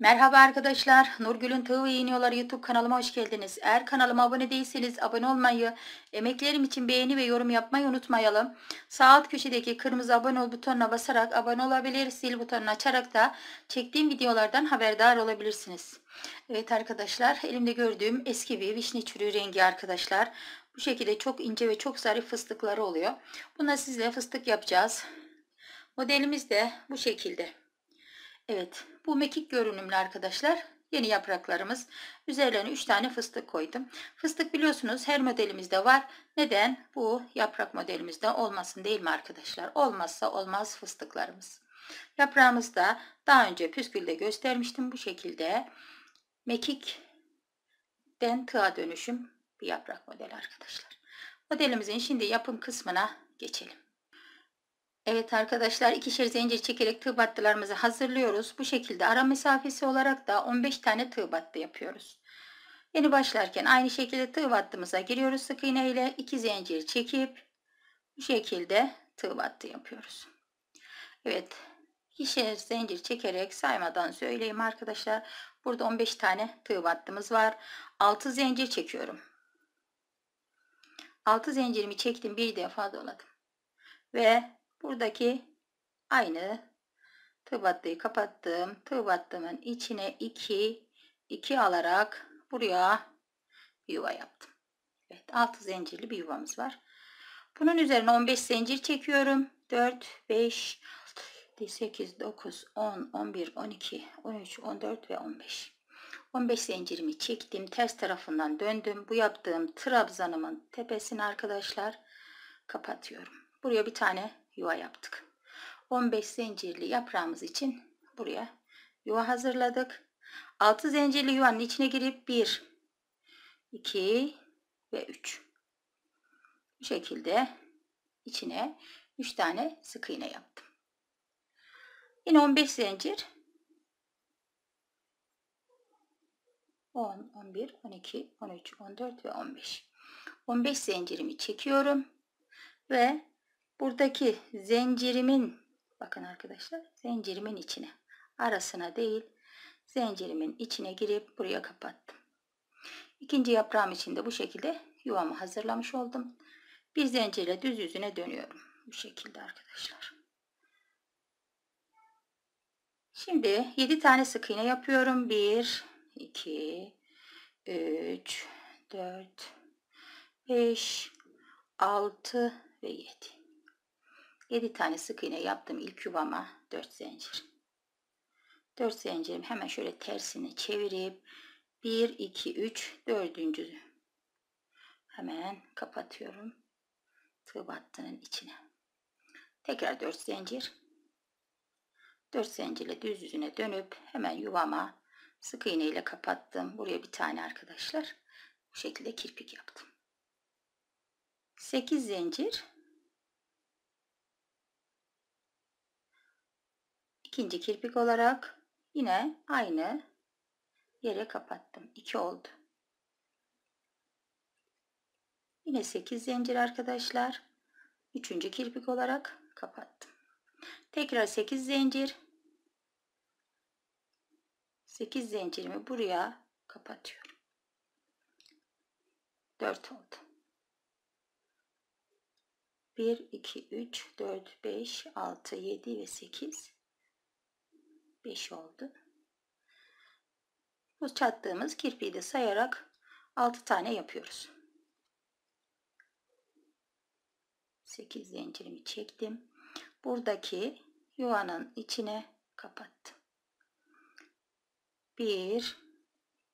Merhaba arkadaşlar, Nurgül'ün Tığı ve Yeniyorlar YouTube kanalıma hoş geldiniz. Eğer kanalıma abone değilseniz abone olmayı, emeklerim için beğeni ve yorum yapmayı unutmayalım. Sağ alt köşedeki kırmızı abone ol butonuna basarak abone olabilir, sil butonunu açarak da çektiğim videolardan haberdar olabilirsiniz. Evet arkadaşlar, elimde gördüğüm eski bir vişne çürüğü rengi arkadaşlar. Bu şekilde çok ince ve çok zarif fıstıkları oluyor. Buna sizle fıstık yapacağız. Modelimiz de bu şekilde. Evet bu mekik görünümlü arkadaşlar yeni yapraklarımız. Üzerlerine 3 tane fıstık koydum. Fıstık biliyorsunuz her modelimizde var. Neden? Bu yaprak modelimizde olmasın değil mi arkadaşlar? Olmazsa olmaz fıstıklarımız. Yaprağımızı da daha önce püskülde göstermiştim. Bu şekilde mekikten tığa dönüşüm bir yaprak modeli arkadaşlar. Modelimizin şimdi yapım kısmına geçelim. Evet arkadaşlar ikişer zincir çekerek tığ battılarımızı hazırlıyoruz. Bu şekilde ara mesafesi olarak da 15 tane tığ battı yapıyoruz. Yeni başlarken aynı şekilde tığ battımıza giriyoruz sık iğne ile iki zincir çekip bu şekilde tığ battı yapıyoruz. Evet ikişer zincir çekerek saymadan söyleyeyim arkadaşlar. Burada 15 tane tığ battımız var. 6 zincir çekiyorum. 6 zincirimi çektim bir defa doladım. Ve Buradaki aynı tığ battıyı kapattım. Tığ battımın içine 2 2 alarak buraya bir yuva yaptım. Evet, 6 zincirli bir yuvamız var. Bunun üzerine 15 zincir çekiyorum. 4 5 6 8 9 10 11 12 13 14 ve 15. 15 zincirimi çektim. Ters tarafından döndüm. Bu yaptığım trabzanımın tepesine arkadaşlar kapatıyorum. Buraya bir tane yuva yaptık. 15 zincirli yaprağımız için buraya yuva hazırladık. 6 zincirli yuvanın içine girip 1 2 ve 3 bu şekilde içine 3 tane sık iğne yaptım. Yine 15 zincir 10, 11, 12, 13, 14 ve 15. 15 zincirimi çekiyorum ve buradaki zincirimin bakın arkadaşlar zincirimin içine arasına değil zincirimin içine girip buraya kapattım. İkinci yaprağım için de bu şekilde yuvamı hazırlamış oldum. Bir zincirle düz yüzüne dönüyorum. Bu şekilde arkadaşlar. Şimdi 7 tane sık iğne yapıyorum. 1, 2, 3, 4, 5, 6, ve 7. 7 tane sık iğne yaptım ilk yuvama 4 zincir. 4 zincirim hemen şöyle tersini çevirip 1 2 3 4. hemen kapatıyorum. Tığ battının içine. Tekrar 4 zincir. 4 zincirle düz yüzüne dönüp hemen yuvama sık iğne ile kapattım. Buraya bir tane arkadaşlar bu şekilde kirpik yaptım. 8 zincir ikinci kirpik olarak yine aynı yere kapattım 2 oldu yine 8 zincir arkadaşlar üçüncü kirpik olarak kapattım tekrar 8 zincir 8 zincirimi buraya kapatıyorum 4 oldu 1, 2, 3, 4, 5, 6, 7 ve 8 5 oldu. Bu çattığımız kirpiği de sayarak 6 tane yapıyoruz. 8 zincirimi çektim. Buradaki yuvanın içine kapattım. 1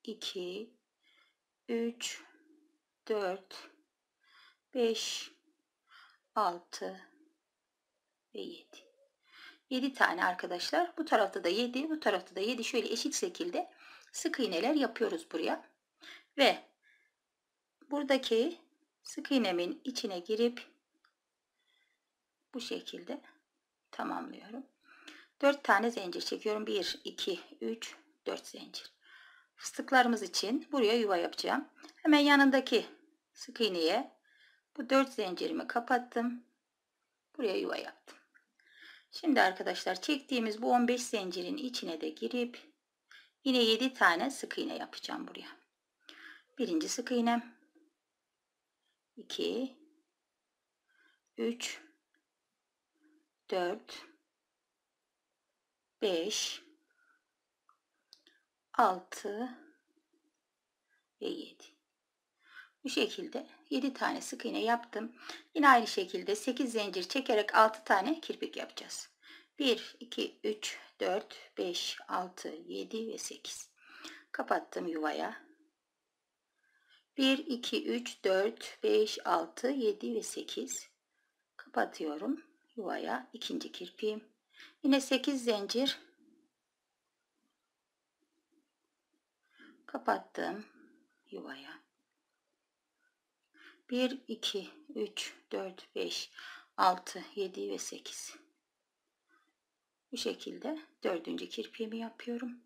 2 3 4 5 6 ve 7. 7 tane arkadaşlar. Bu tarafta da 7, bu tarafta da 7. Şöyle eşit şekilde sık iğneler yapıyoruz buraya. Ve buradaki sık iğnemin içine girip bu şekilde tamamlıyorum. 4 tane zincir çekiyorum. 1, 2, 3, 4 zincir. Fıstıklarımız için buraya yuva yapacağım. Hemen yanındaki sık iğneye bu dört zincirimi kapattım. Buraya yuva yaptım. Şimdi arkadaşlar çektiğimiz bu 15 zincirin içine de girip yine 7 tane sık iğne yapacağım buraya. Birinci sık iğnem 2 3 4 5 6 ve 7 bu şekilde 7 tane sık iğne yaptım. Yine aynı şekilde 8 zincir çekerek 6 tane kirpik yapacağız. 1, 2, 3, 4, 5, 6, 7 ve 8. Kapattım yuvaya. 1, 2, 3, 4, 5, 6, 7 ve 8. Kapatıyorum yuvaya ikinci kirpiğim. Yine 8 zincir. Kapattım yuvaya. 1, 2, 3, 4, 5, 6, 7 ve 8. Bu şekilde dördüncü kirpiğimi yapıyorum.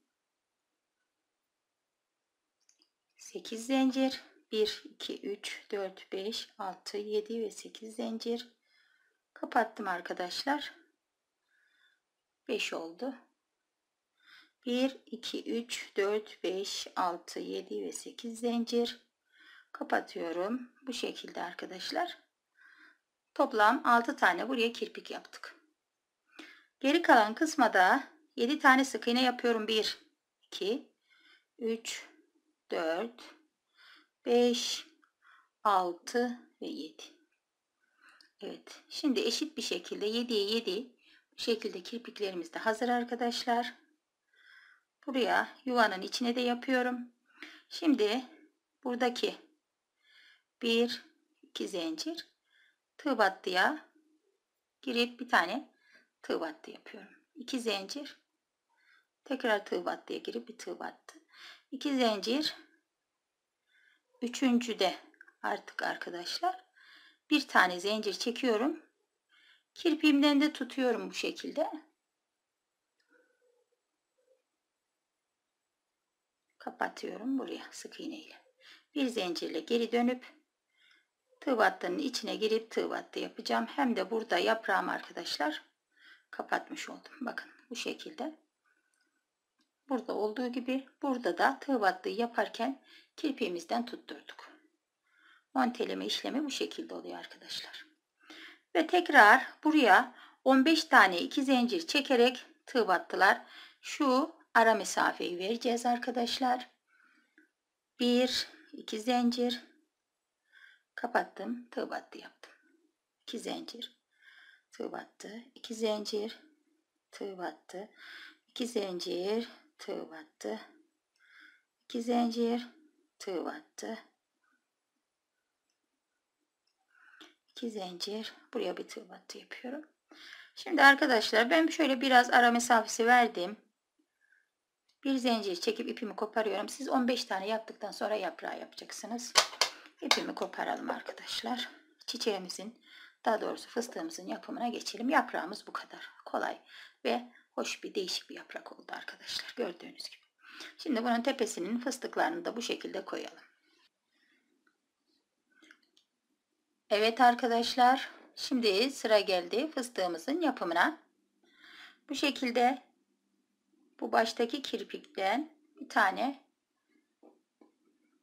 8 zincir 1 2 3 4 5 6 7 ve 8 zincir kapattım arkadaşlar 5 oldu 1 2 3 4 5 6 7 ve 8 zincir kapatıyorum. Bu şekilde arkadaşlar. Toplam 6 tane buraya kirpik yaptık. Geri kalan kısma da 7 tane sık iğne yapıyorum. 1, 2, 3, 4, 5, 6 ve 7. Evet. Şimdi eşit bir şekilde 7'ye 7 bu şekilde kirpiklerimiz de hazır arkadaşlar. Buraya yuvanın içine de yapıyorum. Şimdi buradaki 1 2 zincir tığ battıya girip bir tane tığ battı yapıyorum. 2 zincir tekrar tığ battıya girip bir tığ battı. 2 zincir üçüncüde artık arkadaşlar bir tane zincir çekiyorum. Kirpiğimden de tutuyorum bu şekilde. Kapatıyorum buraya sık iğneyle. Bir zincirle geri dönüp tığ battının içine girip tığ battı yapacağım. Hem de burada yaprağım arkadaşlar kapatmış oldum. Bakın bu şekilde. Burada olduğu gibi burada da tığ battı yaparken kirpiğimizden tutturduk. Monteleme işlemi bu şekilde oluyor arkadaşlar. Ve tekrar buraya 15 tane 2 zincir çekerek tığ battılar. Şu ara mesafeyi vereceğiz arkadaşlar. 1 2 zincir kapattım tığ battı yaptım 2 zincir tığ battı 2 zincir tığ battı 2 zincir tığ battı 2 zincir tığ battı 2 zincir buraya bir tığ battı yapıyorum şimdi arkadaşlar ben şöyle biraz ara mesafesi verdim bir zincir çekip ipimi koparıyorum siz 15 tane yaptıktan sonra yaprağı yapacaksınız İpimi koparalım arkadaşlar. Çiçeğimizin daha doğrusu fıstığımızın yapımına geçelim. Yaprağımız bu kadar kolay ve hoş bir değişik bir yaprak oldu arkadaşlar gördüğünüz gibi. Şimdi bunun tepesinin fıstıklarını da bu şekilde koyalım. Evet arkadaşlar şimdi sıra geldi fıstığımızın yapımına. Bu şekilde bu baştaki kirpikten bir tane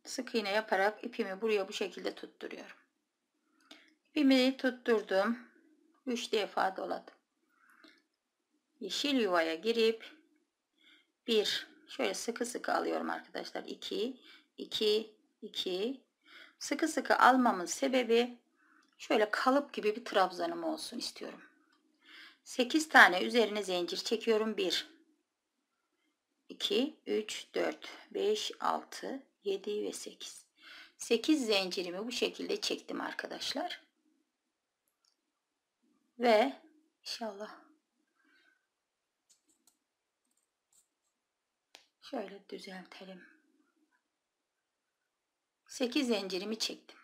sık iğne yaparak ipimi buraya bu şekilde tutturuyorum. İpimi tutturdum. 3 defa doladım. Yeşil yuvaya girip 1 şöyle sıkı sıkı alıyorum arkadaşlar. 2 2 2 sıkı sıkı almamın sebebi şöyle kalıp gibi bir trabzanım olsun istiyorum. 8 tane üzerine zincir çekiyorum. 1 2 3 4 5 6 7 ve 8. 8 zincirimi bu şekilde çektim arkadaşlar. Ve inşallah şöyle düzeltelim. 8 zincirimi çektim.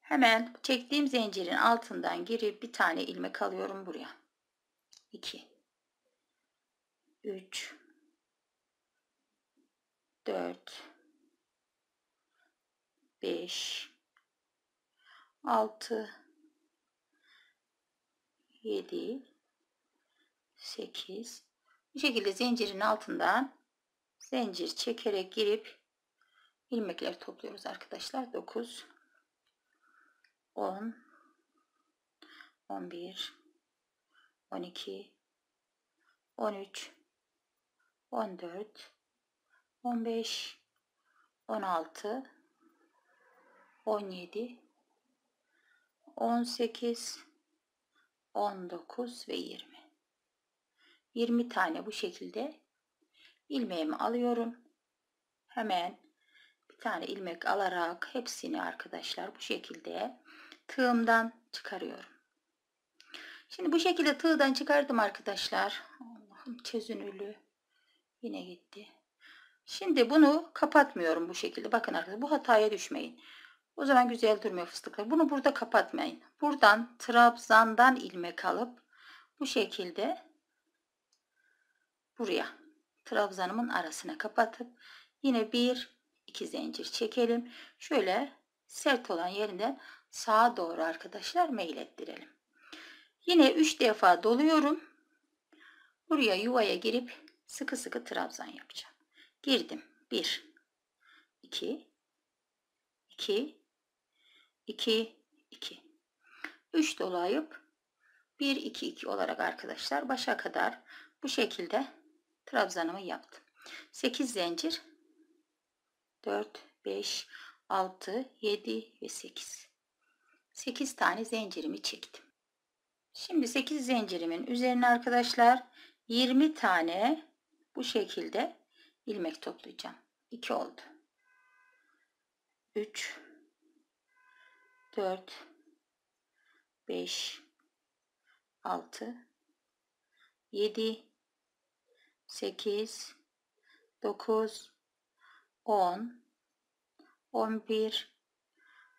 Hemen çektiğim zincirin altından girip bir tane ilmek alıyorum buraya. 2 3 4 5 6 7 8 bu şekilde zincirin altından zincir çekerek girip ilmekleri topluyoruz arkadaşlar 9 10 11 12 13 14 15 16 17 18 19 ve 20 20 tane bu şekilde ilmeğimi alıyorum. Hemen bir tane ilmek alarak hepsini arkadaşlar bu şekilde tığımdan çıkarıyorum. Şimdi bu şekilde tığdan çıkardım arkadaşlar. Allah'ım çözünürlüğü yine gitti. Şimdi bunu kapatmıyorum bu şekilde. Bakın arkadaşlar bu hataya düşmeyin. O zaman güzel durmuyor fıstıklar. Bunu burada kapatmayın. Buradan trabzandan ilmek alıp bu şekilde buraya trabzanımın arasına kapatıp yine bir iki zincir çekelim. Şöyle sert olan yerinden sağa doğru arkadaşlar meylettirelim. Yine üç defa doluyorum. Buraya yuvaya girip sıkı sıkı trabzan yapacağım girdim. 1 2 2 2 2 3 dolayıp 1 2 2 olarak arkadaşlar başa kadar bu şekilde trabzanımı yaptım. 8 zincir 4 5 6 7 ve 8 8 tane zincirimi çektim. Şimdi 8 zincirimin üzerine arkadaşlar 20 tane bu şekilde ilmek toplayacağım. 2 oldu. 3 4 5 6 7 8 9 10 11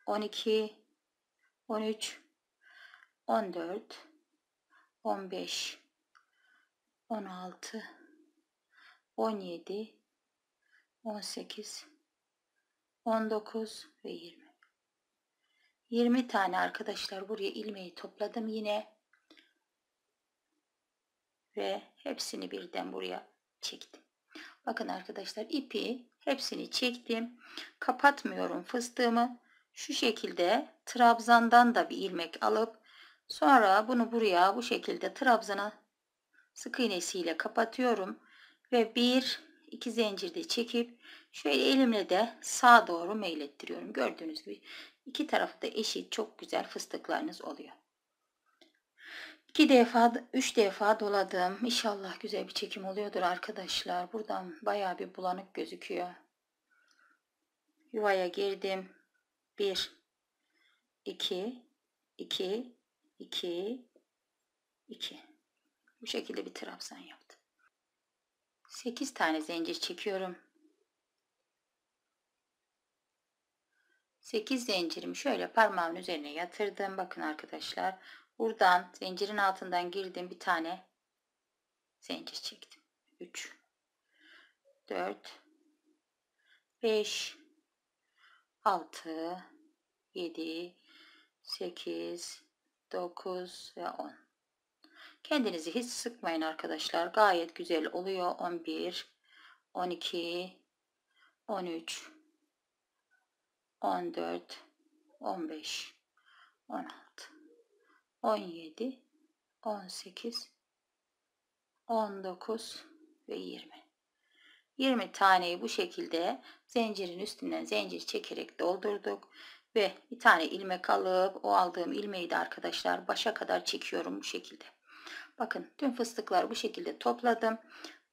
12 13 14 15 16 17, 18, 19 ve 20. 20 tane arkadaşlar buraya ilmeği topladım yine. Ve hepsini birden buraya çektim. Bakın arkadaşlar ipi hepsini çektim. Kapatmıyorum fıstığımı. Şu şekilde trabzandan da bir ilmek alıp sonra bunu buraya bu şekilde trabzana sık iğnesiyle kapatıyorum ve bir iki zincirde çekip şöyle elimle de sağa doğru meylettiriyorum. Gördüğünüz gibi iki tarafı da eşit çok güzel fıstıklarınız oluyor. 2 defa 3 defa doladım. İnşallah güzel bir çekim oluyordur arkadaşlar. Buradan baya bir bulanık gözüküyor. Yuvaya girdim. 1 2 2 2 2 Bu şekilde bir trabzan yap. 8 tane zincir çekiyorum. 8 zincirimi şöyle parmağımın üzerine yatırdım. Bakın arkadaşlar buradan zincirin altından girdim bir tane zincir çektim. 3 4 5 6 7 8 9 ve 10 Kendinizi hiç sıkmayın arkadaşlar. Gayet güzel oluyor. 11, 12, 13, 14, 15, 16, 17, 18, 19 ve 20. 20 taneyi bu şekilde zincirin üstünden zincir çekerek doldurduk ve bir tane ilmek alıp o aldığım ilmeği de arkadaşlar başa kadar çekiyorum bu şekilde. Bakın tüm fıstıkları bu şekilde topladım.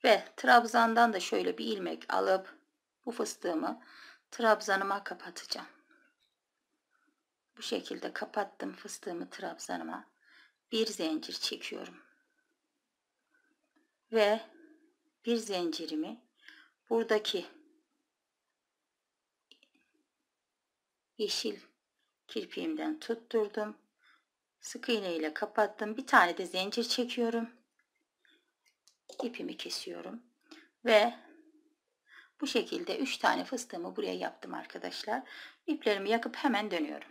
Ve trabzandan da şöyle bir ilmek alıp bu fıstığımı trabzanıma kapatacağım. Bu şekilde kapattım fıstığımı trabzanıma. Bir zincir çekiyorum. Ve bir zincirimi buradaki yeşil kirpiğimden tutturdum. Sık iğne ile kapattım. Bir tane de zincir çekiyorum. İpimi kesiyorum. Ve bu şekilde 3 tane fıstığımı buraya yaptım arkadaşlar. İplerimi yakıp hemen dönüyorum.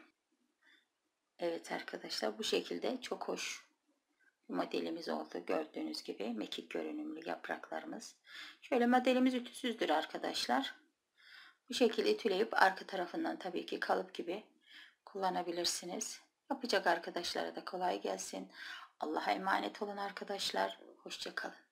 Evet arkadaşlar bu şekilde çok hoş modelimiz oldu. Gördüğünüz gibi mekik görünümlü yapraklarımız. Şöyle modelimiz ütüsüzdür arkadaşlar. Bu şekilde ütüleyip arka tarafından tabii ki kalıp gibi kullanabilirsiniz yapacak arkadaşlara da kolay gelsin. Allah'a emanet olun arkadaşlar. Hoşçakalın.